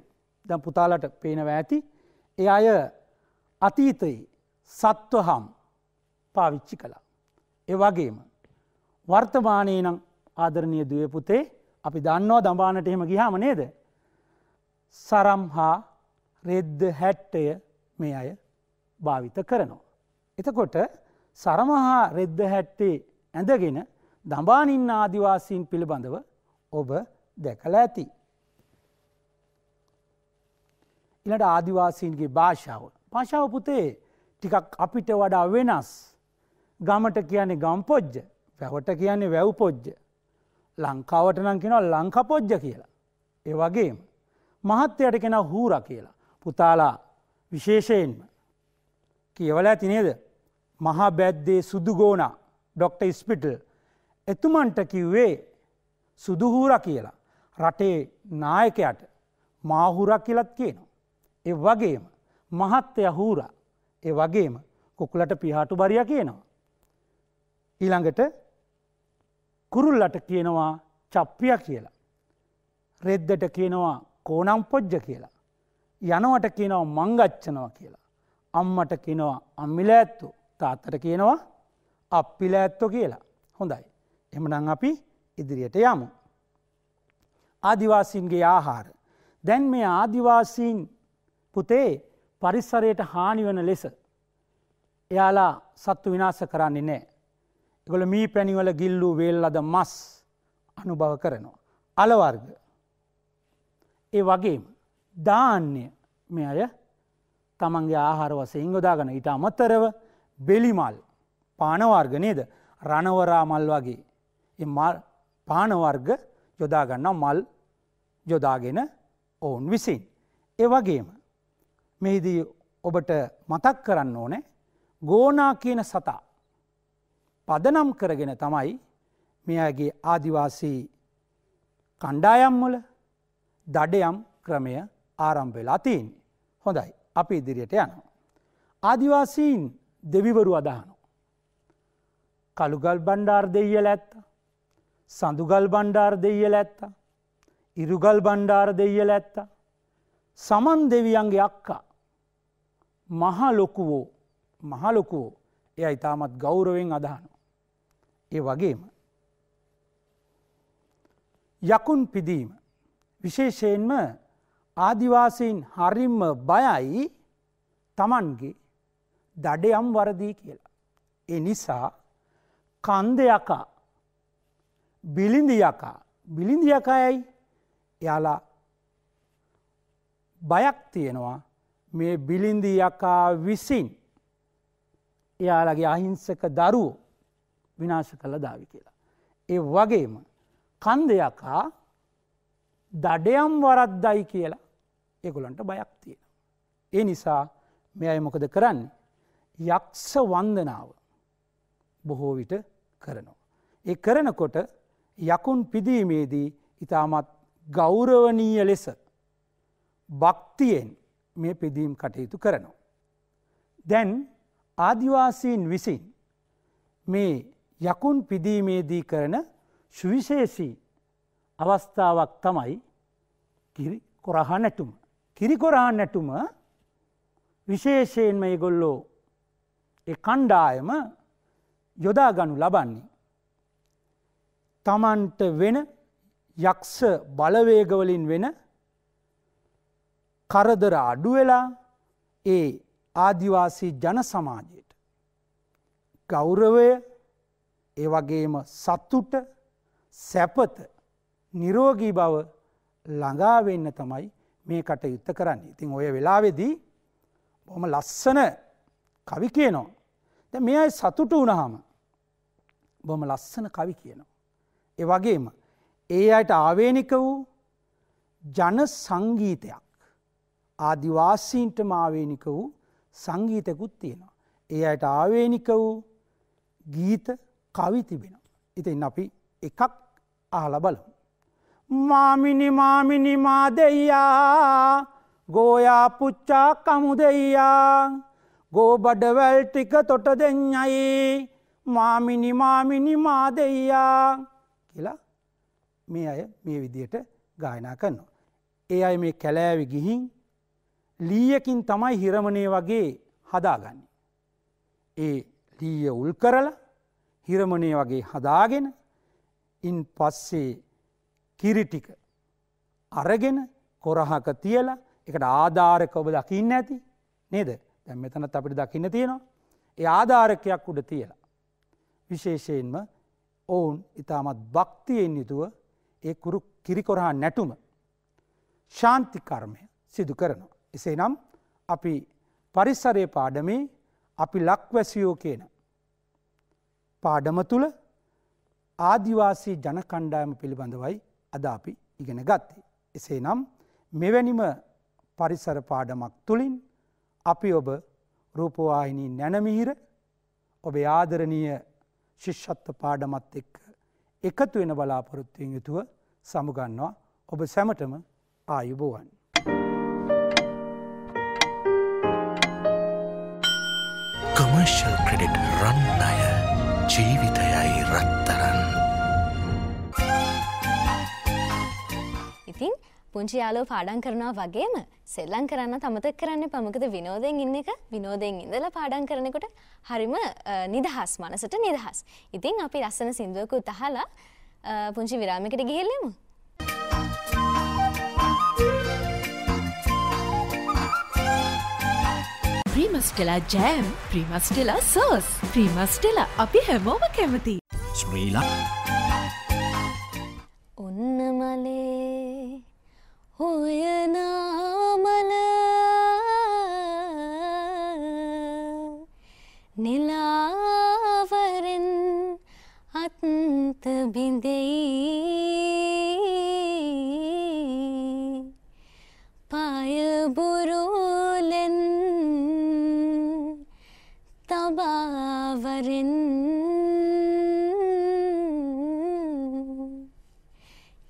දැන් පුතාලට පේනව ඇති ඒ අය අතීතයේ සත්වහම් පාවිච්චි කළා. ඒ වගේම වර්තමානය නම් ආදරණය දුව පුතේ අපි දන්නවා දම්බානට එහෙම ගිහාම නේද. සරම් හා රෙද්ද හැට්ටය මේ අය භාවිත කරනවා. එතකොට සරමහා රෙද්ද හැට්ටේ ඇඳගෙන දඹානින්න ආදිවාසීන් පිළිබඳව ඔබ දැකලා ඇති. ඉලට ආදිවාසීන්ගේ භාෂාව. භාෂාව පුතේ ටිකක් අපිට වඩා වෙනස්. ගමට කියන්නේ ගම්පොජ්ජ පැවට කියන්නේ වැව්පොජ්ජ ලංකාවට නම් කෙනවා ලංකපොජ්ජ කියලා. ඒවගේ මහත්තයට කෙන හූර කියලා. පුතාලා විශේෂයෙන්ම කියවල ඇතිනේද මහා බැද්දේ සුදුගෝන ඩොක්ට ස්පිටල් එතුමන්ට කිව්වේ සුදුහූර කියලා. රටේ නායකයට මාහුරක් කියලත් කියනවා. එ වගේම මහත්තය හූරා ඒ වගේම කුකුලට පිහාටු බරිය කියනවා. ඊළඟට කුරුල්ලට කියනවා චප්පිය කියලා. රෙද්දට කියනවා කෝනම් පොජ්ජ කියලා. යනවට කියනවා මංගච්චනවා කියලා. අම්මට කියනවා අම්මිල ඇත්තු තාත්තට කියනවා අප්පිල ඇත්තෝ කියලා හොඳයි. එමනං අපි ඉදිරියට යමු. ආදිවාසින්ගේ ආහාර. දැන් මේ ආදිවාසීන් පුතේ පරිස්සරයට හානිවන ලෙස එයාලා සත්තු විනාස කරන්නේ නෑ. එකොළ මී පැණිවල ගිල්ලූ වේල්ලද මස් අනුභව කරනවා. අලවර්ග. ඒ වගේම දාන්‍ය මෙ අය තමන්ගේ ආහාර වසයෙන් ගොදාගන ඉතා අමත්තරව බෙලිමල් පානවර්ග නේද රණවරාමල් වගේ. පානවර්ග යොදාගන්න මල් යොදාගෙන ඔවුන් විසින්. ඒ වගේම මෙහිදී ඔබට මතක් කරන්න ඕනේ ගෝනා කියන සතා පදනම් කරගෙන තමයි මෙයාගේ ආදිවාසී කණ්ඩායම්වල දඩයම් ක්‍රමය ආරම්භවෙලා තියෙන් හොඳයි අපි ඉදිරියට යනවා. ආදිවාසීන් දෙවිවරු අදහනු. කළුගල් බණ්ඩාර් දෙයල ඇත්ත. සඳුගල් බණ්ඩාර් දෙයල ඇත්ත. ඉරුගල් බණ්ඩාර දෙයල ඇත්ත. සමන් දෙවියන්ගේ අක්කා මහලොකුවෝ මහලොකුවෝ එය ඉතාමත් ගෞරවෙන් අදහනු. ඒ වගේම යකුන් පිදීම විශේෂයෙන්ම ආදිවාසීන් හරිම්ම බයයි තමන්ගේ දඩයම් වරදී කියලා. එනිසා කන්ද යකා බිලිඳි යකා බිලිඳි යකායයි එයාලා බයක් තියෙනවා මේ බිලිඳි යකා විසින් එයාලගේ අහිංසක දරුවෝ විනාශ කළ දාවි කියලා. ඒ වගේම කන්දයක් හා දඩයම් වරද්දයි කියලා ඒගොලන්ට බයක් තියෙන. ඒ නිසා මෙ අය මොකද කරන්න. යක්ෂ වන්දනාව බොහෝ විට කරනවා. ඒ කරනකොට යකුන් පිදීමේදී ඉතාමත් ගෞරවනීය ලෙස භක්තියෙන් මේ පිදීම් කටයුතු කරනවා. දැන් ආදිවාසීන් විසින් මේ යකුන් පිදීමේදී කරන සුවිශේෂී අවස්ථාවක් තමයි කොරහ නැටුම. කිරිකොරහ නැටුම විශේෂයෙන්ම ඒගොල්ලෝ කණ්ඩායම යොදා ගනු ලබන්නේ. තමන්ට වෙන යක්ෂ බලවේගවලින් වෙන කරදර අඩුවෙලා ඒ ආදිවාසී ජන සමාජයට. ගෞරවය ඒ වගේම සත්තුට සැපත නිරෝගී බව ළඟාවෙන්න තමයි මේ කටයුත්ත කරන්න ඉතින් ඔය වෙලාවෙදී බොම ලස්සන කවි කියනවා. ද මේ අයි සතුට වනහම බොම ලස්සන කවි කියනවා. ඒ වගේම ඒ අයට ආවේනික වූ ජන සංගීතයක් ආදිවාසීන්ට මාවේනික වූ සංගීතකුත් තියෙනවා. ඒ අයට ආවේනික වූ ගීත කවි තිබෙන. ඉතින් අපි එකක් අහල බලමු. මාමිනි මාමිනි මාදෙයියා ගෝයා පුච්චා කමු දෙයියා ගෝබඩවැල් ටික තොට දෙඥයි මාමිනි මාමිනි මාදෙයියා කියලා මේ අය මේ විදියට ගායනා කරනවා. ඒ අය මේ කැලෑවි ගිහින් ලීයකින් තමයි හිරමණය වගේ හදාගන්න. ඒ ලීය උල් කරලා හිරමණය වගේ හදාගෙන ඉන් පස්සේ කිරිටික අරගෙන කොරහක තියල එකට ආධාරකඔබ දකින්න ඇති නේද දැම් මෙතනත් අපිට දකින්න තියෙනවා ඒ ආධාරකයක් උඩ තියලා. විශේෂයෙන්ම ඔවුන් ඉතාමත් භක්තියෙන් යුතුව ඒ කුරු කිරිකොරහා නැටුම ශාන්තිකර්මය සිදු කරනවා. එසේ නම් අපි පරිසරය පාඩමේ අපි ලක්වැසියෝ කියන පාඩම තුළ ආදිවාසී ජනකණ්ඩායම පිළිබඳවයි අද අපි ඉගෙන ගත්තේ. එසේ නම් මෙවැනිම පරිසර පාඩමක් තුළින් අපි ඔබ රූපවාහිනී නැනමිහිර ඔබේ ආදරණීය ශිෂ්ෂත්ව පාඩමත් එක්ක එකතු වෙන බලාපොරොත්තුවෙන් යුතුව සමුගන්නවා ඔබ සැමටම ආයුබෝවන්. commercial credit run Naya. ජීවිතයයි රත්තරන්. ඉතින් පුංචි යාලෝ පාඩන් කරනවා වගේම සෙල්ලං කරන්න තමතක් කරන්න පමකද විනෝදයෙන් ඉන්න එක විනෝදයෙන් ඉඳලා පාඩන් කරනකොට හරිම නිදහස් මනසට නිදහස්. ඉතින් අපි ලස්සන සිින්දුවකු තහලා පුංචි විරාමිකට ගිහිල්ලෙමු. ප්‍රීමස්ටෙලා ජෑම් ප්‍රීමස්ටෙලා සෝස් ප්‍රීමස්ටෙලා අපි හැමෝම කැමති ශ්‍රීලා ඔන්න මලේ හොයනාමල නිලාවරෙන් අත්ත බිඳෙයි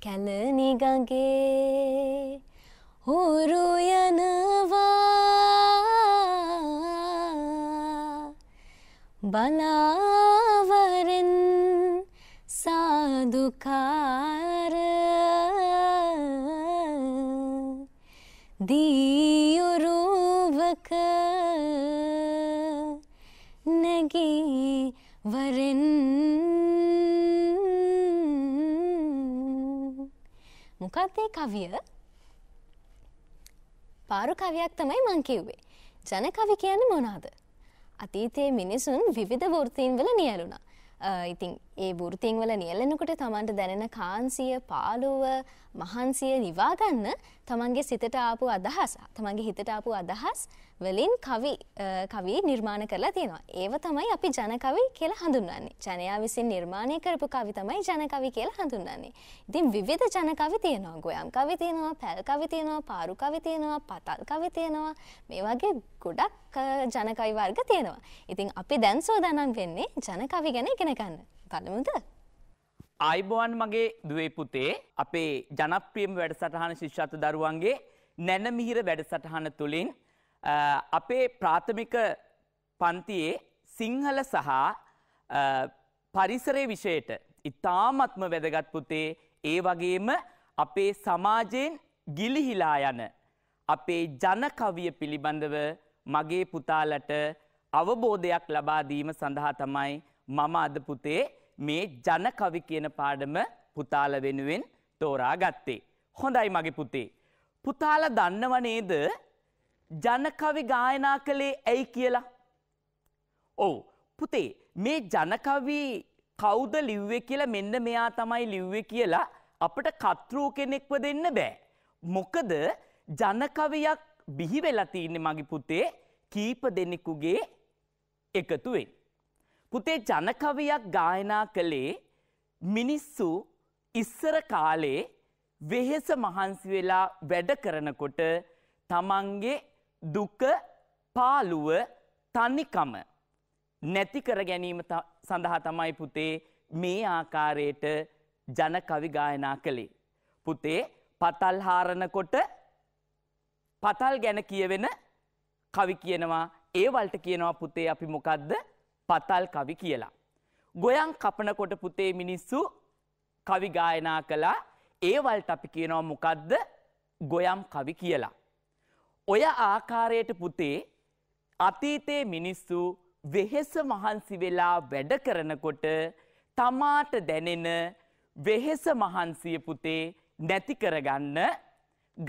කැලනිගගේ හුරුයනවා බලාවරෙන් සාදුකාර දී ගත්තේ කවිය පාරු කවියක් තමයි මං කිව්වේ. ජනකවි කියන්නේ මොනවාද? අතීතයේ මිනිසුන් විවිධ වෘත්තීන් වල නියැලුණා. ඉතින් ඒ වෘතිංවල නියලෙනකොට තමන්ට දැනෙන කාන්සිය පාලුව මහන්සිය නිවාගන්න තමන්ගේ සිතට ආපු අදහස් තමන්ගේ හිතට ආපු අදහස් වලින් කවි කවී නිර්මාණ කරලා තියෙනවා. ඒව තමයි අපි ජනකවි කියලා හඳුන්වන්නේ. ජනයා විසින් නිර්මාණය කරපු කවි තමයි ජනකවි කියලා හඳුන්වන්නේ. ඉතින් විවිධ ජනකවි තියෙනවා. ගොයම් කවි තියෙනවා, පැල් කවි තියෙනවා, පාරු කවි තියෙනවා, පතල් කවි තියෙනවා. මේ වගේ ගොඩක් ජනකවි වර්ග තියෙනවා. ඉතින් අපි දැන් සෝදානම් වෙන්නේ ජනකවි ගැන ඉගෙන ගන්න. ගනමුද. අයිබෝන් මගේ දුවේ පුතේ අපේ ජනප්‍රියම වැඩසටහන ශිෂ්ෂත දරුවන්ගේ නැනමිහිර වැඩසටහන තුළින් අපේ ප්‍රාථමික පන්තියේ සිංහල සහ පරිසරය විෂයට ඉතාමත්ම වැදගත් පුතේ ඒ වගේම අපේ සමාජයෙන් ගිලිහිලා යන අපේ ජනකවිය පිළිබඳව මගේ පුතාලට අවබෝධයක් ලබාදීම සඳහා තමයි මම අද පුතේ මේ ජනකවි කියන පාඩම පුතාල වෙනුවෙන් තෝරා ගත්තේ. හොඳයි මගේ පුතේ. පුතාල දන්නව නේද ජනකවි ගායනා කළේ ඇයි කියලා. ඔව් පුතේ මේ ජනකවි කෞද ලිව්වේ කියලා මෙන්න මෙයා තමයි ලිව්වේ කියලා අපට කත්රූ කෙනෙක්ව දෙන්න බෑ. මොකද ජනකවියක් බිහිවෙලා තියන්නේ මගේ පුතේ කීප දෙනෙකුගේ එකතුවෙන්. පුතේ ජනකවියක් ගායනා කළේ මිනිස්සු ඉස්සර කාලේ වෙහෙස මහන්සි වෙලා වැඩ කරනකොට තමන්ගේ දුක පාලුව තනිකම නැති කර ගැනීම සඳහා තමයි පුතේ මේ ආකාරයට ජනකවි ගායනා කළේ. පුතේ පතල් හාරනකොට පතල් ගැන කියවෙන කවි කියනවා ඒ වලට කියනවා පුතේ අපි මොකක්ද පතල් කවි කියලා. ගොයන් කපනකොට පුතේ මිනිස්සු කවි ගායනා කළා ඒවල්ට අපි කියනවා මොකද්ද ගොයම් කවි කියලා. ඔය ආකාරයට පුතේ අතීතයේ මිනිස්සු වෙහෙස මහන්සි වෙලා වැඩ කරනකොට තමාට දැනෙන වෙහෙස මහන්සිය පුතේ නැති කරගන්න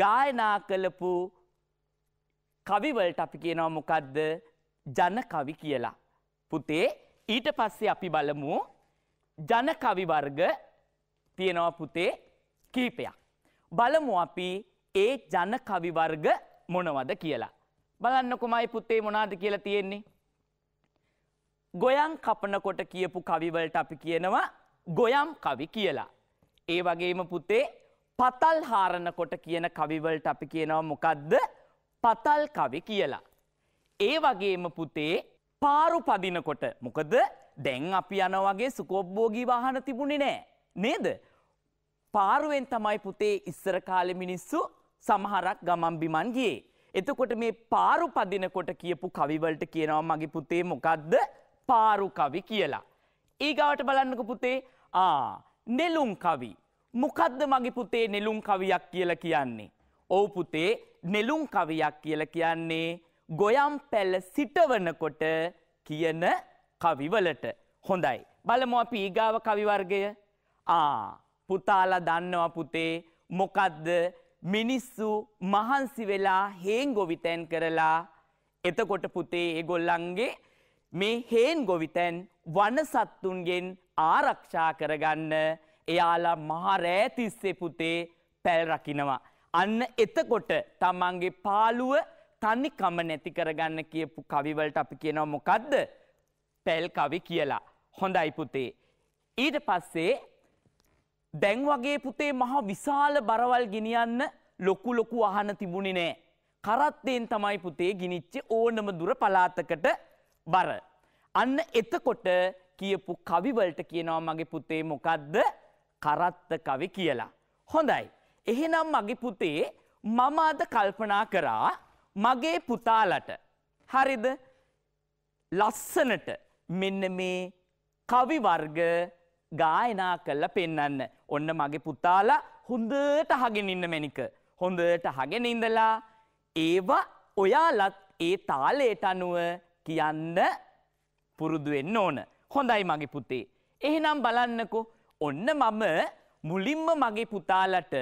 ගායනා කළපු කවිවලට අපි කියනවා මොකද්ද ජන කවි කියලා. පුතේ ඊට පස්සේ අපි බලමු ජන කවි වර්ග තියෙනවා පුතේ කීපයක්. බලමු අපි ඒ ජන කවි වර්ග මොනවද කියලා. බලන්නකොමයි පුතේ මොනාද කියලා තියෙන්නේ. ගොයම් කපනකොට කියපු කවිවලට අපි කියනවා ගොයම් කවි කියලා. ඒ වගේම පුතේ පතල් හාරනකොට කියන කවිවලට අපි කියනවා මොකද්ද පතල් කවි කියලා. ඒ වගේම පුතේ පාරු පදිනකොට මොකද දැන් අපි යන වගේ සුකෝබ්බෝගී වාහන තිබුණේ නෑ නේද? පාරුවෙන් තමයි පුතේ ඉස්සර කාලෙ මිනිස්සු සමහරක් ගමන් බිමන් ගියේ. එතකොට මේ පාරු පදිනකොට කියපු කවිවලට කියනවා මගේ පුතේ මොකද්ද? පාරු කවි කියලා. ඊගාවට බලන්නක පුතේ ආ නෙළුම් කවි. මොකද්ද මගේ පුතේ නෙළුම් කවියක් කියලා කියන්නේ? ඔව් පුතේ නෙළුම් කවියක් කියලා කියන්නේ ගොයම් පැල්ල සිටවනකොට කියන කවිවලට. හොඳයි. බලමු අපි ඊගාව කවිවර්ගය ආ පුතාලා දන්නවා පුතේ මොකද්ද මිනිස්සු මහන්සි වෙලා හේන් ගොවිතැන් කරලා එතකොට පුතේ ඒගොල්ලන්ගේ මේ හේන් ගොවිතැන් වන සත්තුන්ගෙන් ආරක්ෂා කරගන්න එයාලා මහරෑ තිස්සේ පුතේ පැල් රකිනවා. අන්න එතකොට තමන්ගේ පාලුව තනිකම නැති කරගන්න කියපු කවිවලට අපි කියනව මොකක්ද පැල් කවි කියලා. හොඳයි පුතේ. ඊට පස්සේ දැන් වගේ පුතේ මහා විශාල බරවල් ගෙනියන්න ලොකු ලොකු අහන තිබුණේ නෑ. කරත්තයෙන් තමයි පුතේ ගිනිච්ච ඕනම දුර පලාතකට බර. අන්න එතකොට කියපු කවිවලට කියනවා මගේ පුතේ මොකක්ද කරත්ත කවි කියලා. හොඳයි. එහෙනම් මගේ පුතේ මම අද කල්පනා කරා මගේ පුතාලට හරිද ලස්සනට මෙන්න මේ කවිවර්ග ගායනා කල්ල පෙන්න්න. ඔන්න මගේ පුතාලා හොඳට හගෙන ඉන්න මැනික. හොඳට හගෙන ඉඳලා ඒවා ඔයාලත් ඒ තාලයට අනුව කියන්න පුරුදුවෙන්න ඕන. හොඳයි මගේ පුතේ. එහෙනම් බලන්නකෝ ඔන්න මම මුලින්ම මගේ පුතාලට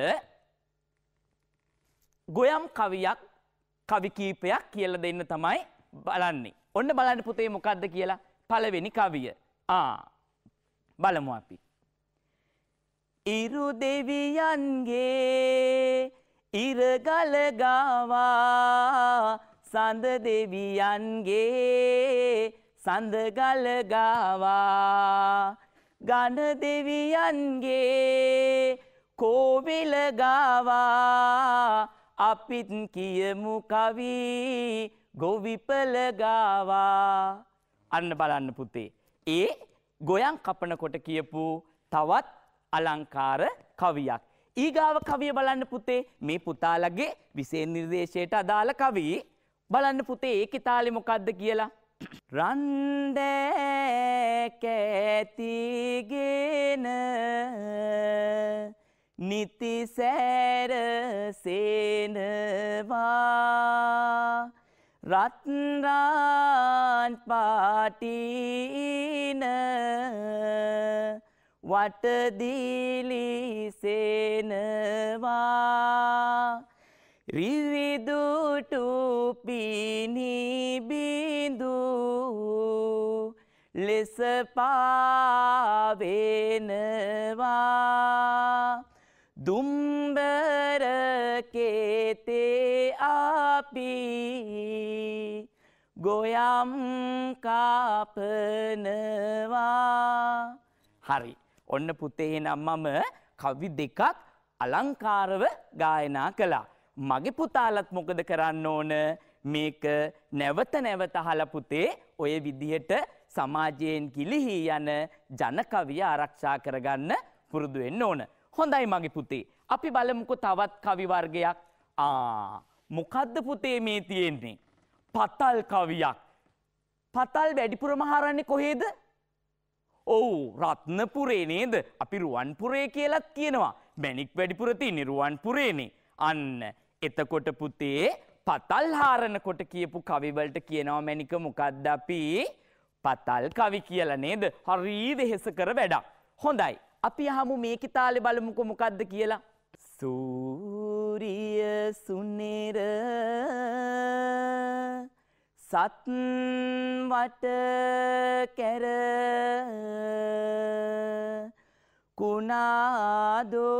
ගොයම් කවියක් කවි කීපයක් කියලා දෙන්න තමයි බලන්නේ. ඔන්න බලන්න පුතේ මොකද්ද කියලා පළවෙනි කවිය. ආ බලමු අපි. ඉරු දෙවියන්ගේ ඉරගල ගාවා සඳ දෙවියන්ගේ සඳගල ගාවා ගණ දෙවියන්ගේ කෝවිල ගාවා අපිත් කියමු කවී ගොවිපලගාවා අන්න බලන්න පුතේ. ඒ ගොයන් කපනකොට කියපු තවත් අලංකාර කවියක්. ඊගාව කවිය බලන්න පුතේ මේ පුතාලගේ විසේ නිර්දේශයට අදාළ කවී බලන්න පුතේ ඒ ඉතාලි මොකක්ද කියලා. රන්ඩ කැතිගෙන නිතිසෑර සේනවා රත්රාන් පාටීන වටදිලිසේනවා රිවිදුටු පිණිබිඳු ලෙස පාවෙනවා දුම්බරකේතේ අපි ගොයම් කාපනවා හරි ඔන්න පුතේ නම් මම කවි දෙකක් අලංකාරව ගායනා කළා. මගේ පුතාලත් මොකද කරන්න ඕන මේක නැවත නැවත අහලා පුතේ ඔය විදිහට සමාජයෙන් කිලිහි යන ජනකවිය ආරක්ෂා කරගන්න පුරුදු වෙන්න ඕන. හොඳයි මගේ පුතේ. අපි බලමුකු තවත් කවිවර්ගයක් ආ මොකද්ද පුතේ මේ තියෙන්නේ. පතල් කවියක්. පතල් වැඩිපුරම හරන්නේ කොහේද? ඔව් රත්නපුරේ නේද? අපි රුවන්පුරේ කියලත් කියනවා. මැණික් වැඩිපුර තියෙන්නේ රුවන්පුරේනේ. අන්න එතකොට පුතේ පතල් හාරනකොට කියපු කවිවලට කියනවා මැණික මොකද්ද අපි? පතල් කවි කියලා නේද? හරි වෙහෙස කර වැඩක්. හොඳයි. අපි අහමු මේ කිතාලෙ බලමුකො මොකක්ද කියලා. සූරිය සුනෙර සත්වට කැර කුණාදෝ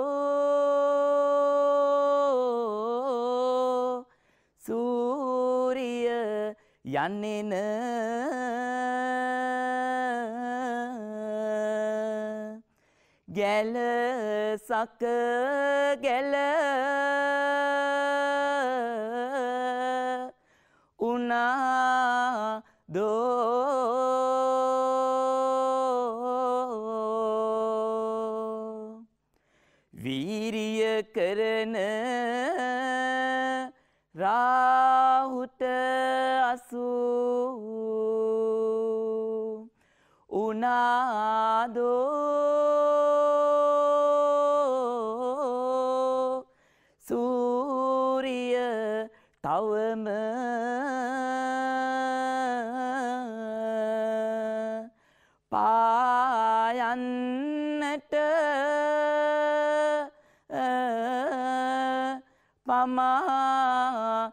සූරිය යන්නෙන වෙසක් ගැල උනා දෝ වීරිය කරන රාහුට අසු උනාදෝ පමාදෝ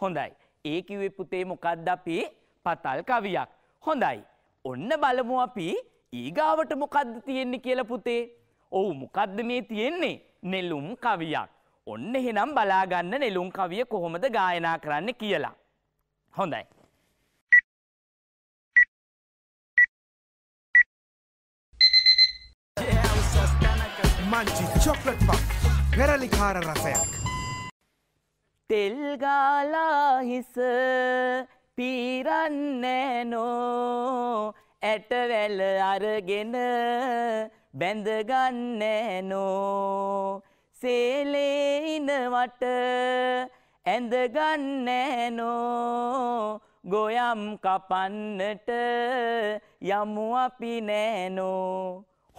හොඳයි ඒ කිව්වේ පුතේ මොකක්ද අපි පතල් කවියක් හොඳයි ඔන්න බලමු අපි ඊගාවට මොකද්ද තියෙන්නේ කියලා පුතේ ඔව් මොකද්ද මේ තියෙන්නේ නෙළුම් කවියක් ඔන්න එහෙනම් බලාගන්න නෙළුම් කවිය කොහොමද ගායනා කරන්න කියලා හොඳයි මංචි චොක්ලට් පක් පෙරලිකාර රසයක් තෙල්ගාලා හිස පීරන්නේ නෝ ඇටවැල අරගෙන බැඳගන්න නෝ සේලේනවට ඇඳගන්න නෝ ගොයම් කපන්නට යමු අපි නෑනෝ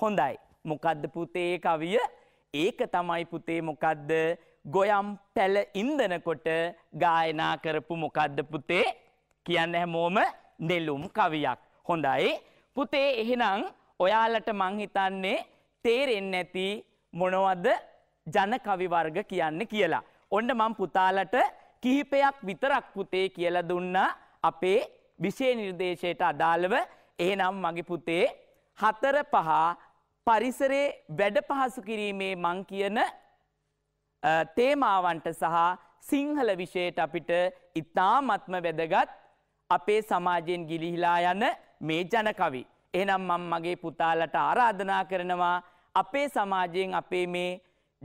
හොඳයි මොකද්ද පුතේ කවිය? ඒක තමයි පුතේ මොකද්ද? ගොයම් පැල ඉන්දනකොට ගායනා කරපු මොකද්ද පුතේ? කියන්න හැමෝම නෙළුම් කවියක්. හොඳයි. පුතේ එහෙනම් ඔයාලට මං හිතන්නේ තේරෙන්නේ නැති මොනවද ජන කවි වර්ග කියන්නේ කියලා. ඔන්න මං පුතාලට කිහිපයක් විතරක් පුතේ කියලා දුන්නා අපේ විෂය නිර්දේශයට අදාළව. එහෙනම් මගේ පුතේ හතර පහ පරිසරේ වැඩ පහසු කිරීමේ මං කියන තේමාවන්ට සහ සිංහල විෂයට අපිට ඉතාමත්ම වැදගත් අපේ සමාජයෙන් ගිලිහිලා යන මේ ජනකවි. එනම් මං මගේ පුතාලට ආරාධනා කරනවා අපේ සමාජයෙන් අපේ මේ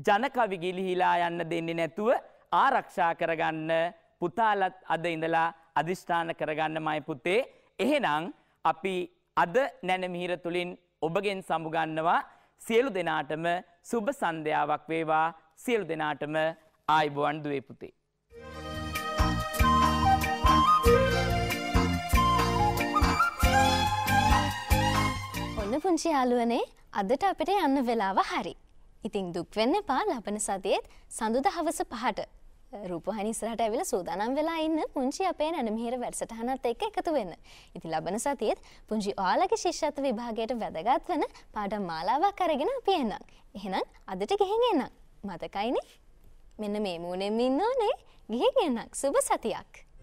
ජනකවි ගිලිහිලා යන්න දෙන්නේ නැතුව ආරක්ෂා කරගන්න පුතාලත් අද ඉඳලා අධිෂ්ඨාන කරගන්න මයි පුතේ. එහෙනම් අපි අද නැනමිහිර තුළින් ඔබගෙන් සමුගන්නවා සියලු දෙනාටම සුභ සන්ධ්‍යාවක් වේවා සියලු දෙනාටම ආයිබුවන් දුවේ පුතේ. ඔන්න පුංචි යාළුවනේ අදට අපිට යන්න වෙලාව හරි. ඉතිං දුක් වෙන්න එපා ලබන සතියේත් සඳුද හවස පහට රූපහනි ඉස්සරහට ඇවිල්ලා සූදානම් වෙලා ඉන්න පුංචි අපේ නැනමිහිර වැඩසටහනත් එක්ක එකතු වෙන්න. ඉතින් ලබන සතියේත් පුංචි ඔයාලගේ ශිෂ්‍යත්ව විභාගයට වැදගත් වෙන පාඩම් මාලාවක් අරගෙන අපි එන්නම්. එහෙනම් අදට ගිහින් එන්නම්. මතකයිනේ? මෙන්න මේ මූණෙම ඉන්න ඕනේ. ගිහින් එන්නම්. සුබ සතියක්.